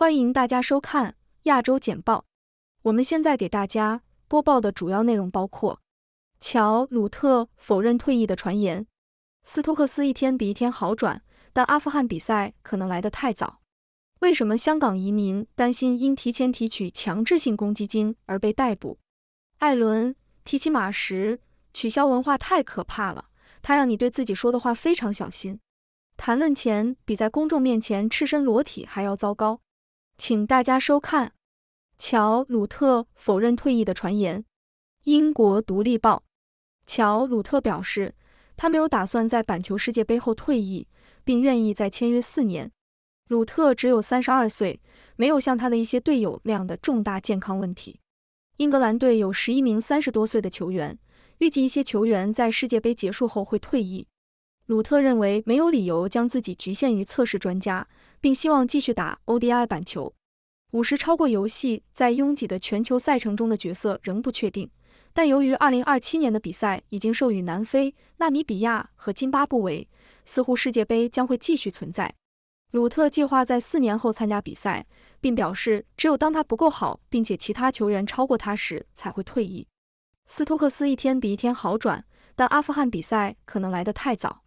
欢迎大家收看亚洲简报。我们现在给大家播报的主要内容包括：乔鲁特否认退役的传言，斯托克斯一天比一天好转，但阿富汗比赛可能来得太早。为什么香港移民担心因提前提取强制性公积金而被逮捕？艾伦提起马时，取消文化太可怕了，他让你对自己说的话非常小心。谈论前比在公众面前赤身裸体还要糟糕。请大家收看，乔·鲁特否认退役的传言。英国《独立报》乔·鲁特表示，他没有打算在板球世界杯后退役，并愿意再签约四年。鲁特只有三十二岁，没有像他的一些队友那样的重大健康问题。英格兰队有十一名三十多岁的球员，预计一些球员在世界杯结束后会退役。鲁特认为没有理由将自己局限于测试专家，并希望继续打 ODI 板球。五十超过游戏在拥挤的全球赛程中的角色仍不确定，但由于二零二七年的比赛已经授予南非、纳米比亚和津巴布韦，似乎世界杯将会继续存在。鲁特计划在四年后参加比赛，并表示只有当他不够好并且其他球员超过他时才会退役。斯托克斯一天比一天好转，但阿富汗比赛可能来得太早。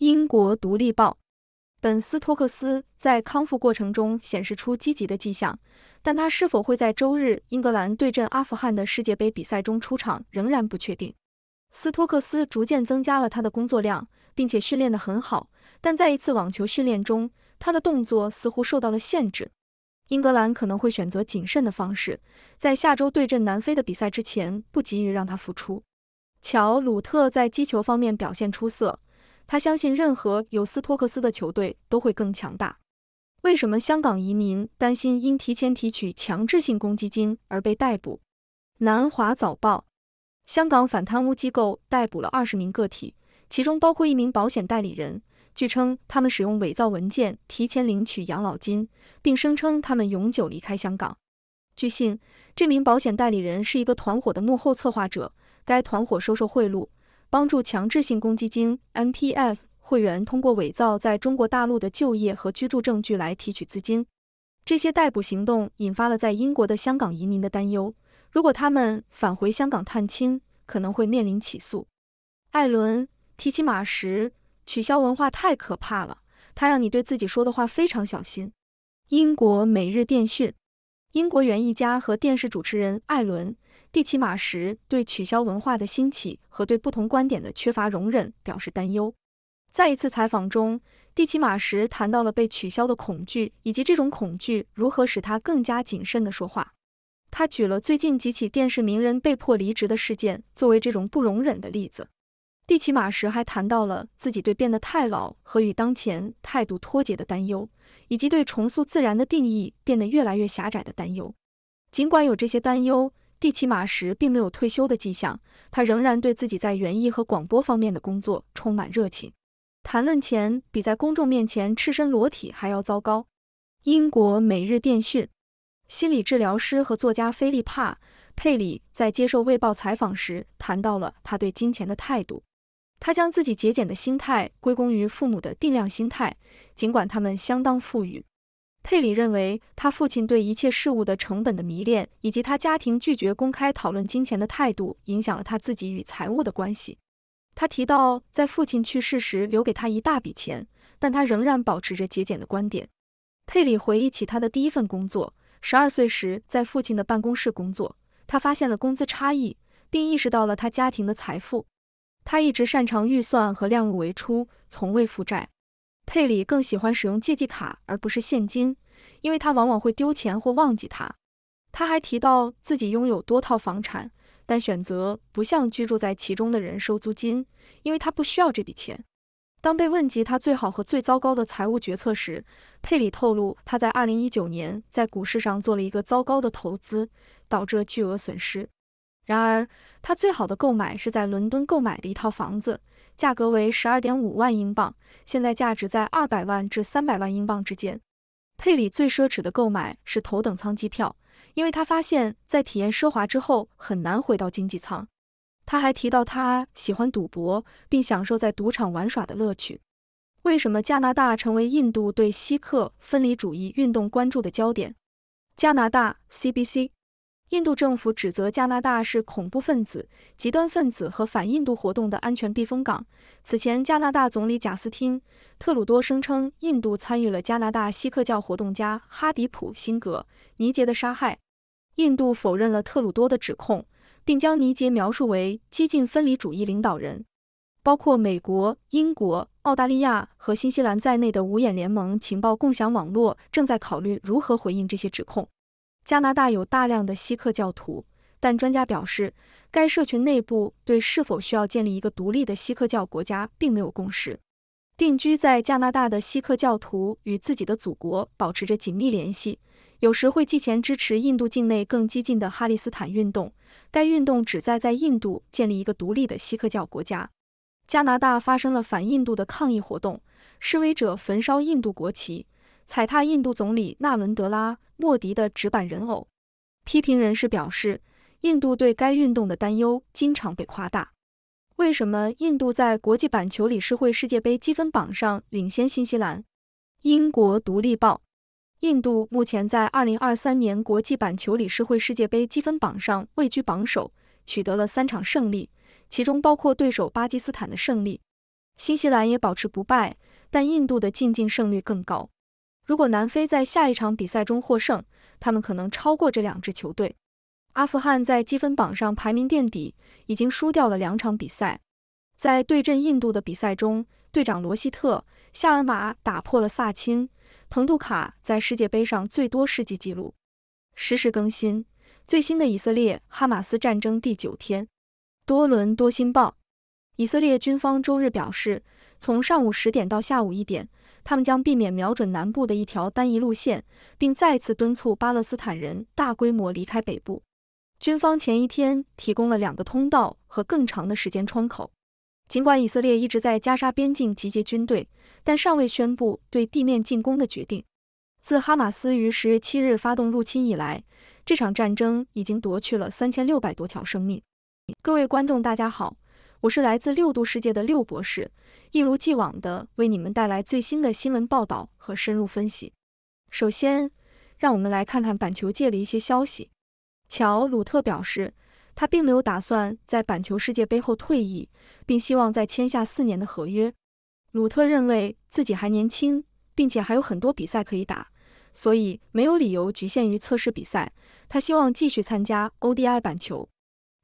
《英国独立报》：本斯托克斯在康复过程中显示出积极的迹象，但他是否会在周日英格兰对阵阿富汗的世界杯比赛中出场仍然不确定。斯托克斯逐渐增加了他的工作量，并且训练得很好，但在一次网球训练中，他的动作似乎受到了限制。英格兰可能会选择谨慎的方式，在下周对阵南非的比赛之前不急于让他复出。乔鲁特在击球方面表现出色。他相信任何有斯托克斯的球队都会更强大。为什么香港移民担心因提前提取强制性公积金而被逮捕？南华早报：香港反贪污机构逮捕了二十名个体，其中包括一名保险代理人。据称，他们使用伪造文件提前领取养老金，并声称他们永久离开香港。据信，这名保险代理人是一个团伙的幕后策划者，该团伙收受贿赂。帮助强制性公积金 （MPF） 会员通过伪造在中国大陆的就业和居住证据来提取资金。这些逮捕行动引发了在英国的香港移民的担忧，如果他们返回香港探亲，可能会面临起诉。艾伦提起马时取消文化太可怕了，他让你对自己说的话非常小心。英国每日电讯，英国园艺家和电视主持人艾伦。蒂奇马什对取消文化的兴起和对不同观点的缺乏容忍表示担忧。在一次采访中，蒂奇马什谈到了被取消的恐惧，以及这种恐惧如何使他更加谨慎的说话。他举了最近几起电视名人被迫离职的事件作为这种不容忍的例子。蒂奇马什还谈到了自己对变得太老和与当前态度脱节的担忧，以及对重塑自然的定义变得越来越狭窄的担忧。尽管有这些担忧，蒂奇马什并没有退休的迹象，他仍然对自己在园艺和广播方面的工作充满热情。谈论前比在公众面前赤身裸体还要糟糕。英国每日电讯心理治疗师和作家菲利帕·佩里在接受《卫报》采访时谈到了他对金钱的态度。他将自己节俭的心态归功于父母的定量心态，尽管他们相当富裕。佩里认为，他父亲对一切事物的成本的迷恋，以及他家庭拒绝公开讨论金钱的态度，影响了他自己与财务的关系。他提到，在父亲去世时留给他一大笔钱，但他仍然保持着节俭的观点。佩里回忆起他的第一份工作，十二岁时在父亲的办公室工作，他发现了工资差异，并意识到了他家庭的财富。他一直擅长预算和量入为出，从未负债。佩里更喜欢使用借记卡而不是现金，因为他往往会丢钱或忘记它。他还提到自己拥有多套房产，但选择不向居住在其中的人收租金，因为他不需要这笔钱。当被问及他最好和最糟糕的财务决策时，佩里透露他在二零一九年在股市上做了一个糟糕的投资，导致了巨额损失。然而，他最好的购买是在伦敦购买的一套房子。价格为十二点五万英镑，现在价值在二百万至三百万英镑之间。佩里最奢侈的购买是头等舱机票，因为他发现，在体验奢华之后，很难回到经济舱。他还提到，他喜欢赌博，并享受在赌场玩耍的乐趣。为什么加拿大成为印度对西克分离主义运动关注的焦点？加拿大 CBC。印度政府指责加拿大是恐怖分子、极端分子和反印度活动的安全避风港。此前，加拿大总理贾斯汀·特鲁多声称印度参与了加拿大锡克教活动家哈迪普·辛格·尼杰的杀害。印度否认了特鲁多的指控，并将尼杰描述为激进分离主义领导人。包括美国、英国、澳大利亚和新西兰在内的五眼联盟情报共享网络正在考虑如何回应这些指控。加拿大有大量的锡克教徒，但专家表示，该社群内部对是否需要建立一个独立的锡克教国家并没有共识。定居在加拿大的锡克教徒与自己的祖国保持着紧密联系，有时会寄钱支持印度境内更激进的哈利斯坦运动。该运动旨在在印度建立一个独立的锡克教国家。加拿大发生了反印度的抗议活动，示威者焚烧印度国旗。踩踏印度总理纳伦德拉·莫迪的纸板人偶，批评人士表示，印度对该运动的担忧经常被夸大。为什么印度在国际板球理事会世界杯积分榜上领先新西兰？英国独立报：印度目前在二零二三年国际板球理事会世界杯积分榜上位居榜首，取得了三场胜利，其中包括对手巴基斯坦的胜利。新西兰也保持不败，但印度的进境胜率更高。如果南非在下一场比赛中获胜，他们可能超过这两支球队。阿富汗在积分榜上排名垫底，已经输掉了两场比赛。在对阵印度的比赛中，队长罗希特·夏尔马打破了萨钦·彭杜卡在世界杯上最多世纪纪录。实时更新最新的以色列哈马斯战争第九天，多伦多新报：以色列军方周日表示，从上午十点到下午一点。他们将避免瞄准南部的一条单一路线，并再次敦促巴勒斯坦人大规模离开北部。军方前一天提供了两个通道和更长的时间窗口。尽管以色列一直在加沙边境集结军队，但尚未宣布对地面进攻的决定。自哈马斯于十月七日发动入侵以来，这场战争已经夺去了三千六百多条生命。各位观众，大家好。我是来自六度世界的六博士，一如既往的为你们带来最新的新闻报道和深入分析。首先，让我们来看看板球界的一些消息。乔·鲁特表示，他并没有打算在板球世界杯后退役，并希望再签下四年的合约。鲁特认为自己还年轻，并且还有很多比赛可以打，所以没有理由局限于测试比赛。他希望继续参加 ODI 板球。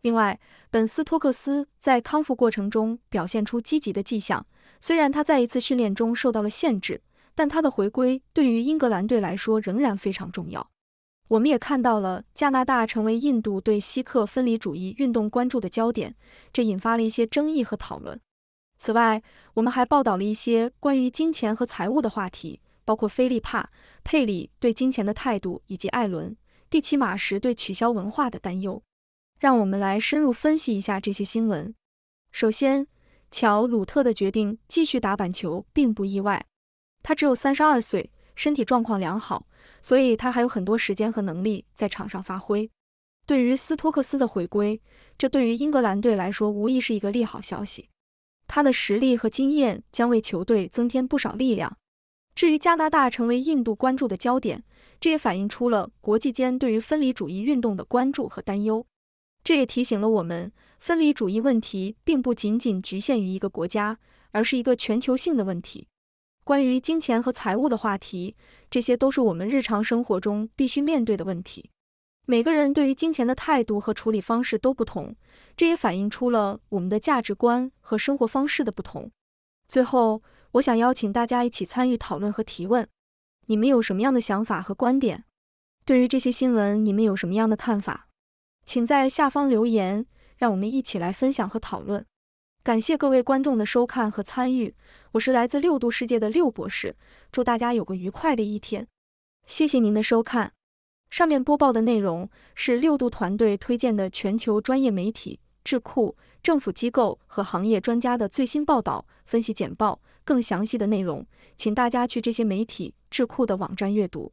另外，本斯托克斯在康复过程中表现出积极的迹象，虽然他在一次训练中受到了限制，但他的回归对于英格兰队来说仍然非常重要。我们也看到了加拿大成为印度对西克分离主义运动关注的焦点，这引发了一些争议和讨论。此外，我们还报道了一些关于金钱和财务的话题，包括菲利帕·佩里对金钱的态度，以及艾伦·蒂奇马什对取消文化的担忧。让我们来深入分析一下这些新闻。首先，乔·鲁特的决定继续打板球并不意外，他只有三十二岁，身体状况良好，所以他还有很多时间和能力在场上发挥。对于斯托克斯的回归，这对于英格兰队来说无疑是一个利好消息，他的实力和经验将为球队增添不少力量。至于加拿大成为印度关注的焦点，这也反映出了国际间对于分离主义运动的关注和担忧。这也提醒了我们，分离主义问题并不仅仅局限于一个国家，而是一个全球性的问题。关于金钱和财务的话题，这些都是我们日常生活中必须面对的问题。每个人对于金钱的态度和处理方式都不同，这也反映出了我们的价值观和生活方式的不同。最后，我想邀请大家一起参与讨论和提问，你们有什么样的想法和观点？对于这些新闻，你们有什么样的看法？请在下方留言，让我们一起来分享和讨论。感谢各位观众的收看和参与，我是来自六度世界的六博士，祝大家有个愉快的一天。谢谢您的收看。上面播报的内容是六度团队推荐的全球专业媒体、智库、政府机构和行业专家的最新报道、分析简报。更详细的内容，请大家去这些媒体、智库的网站阅读。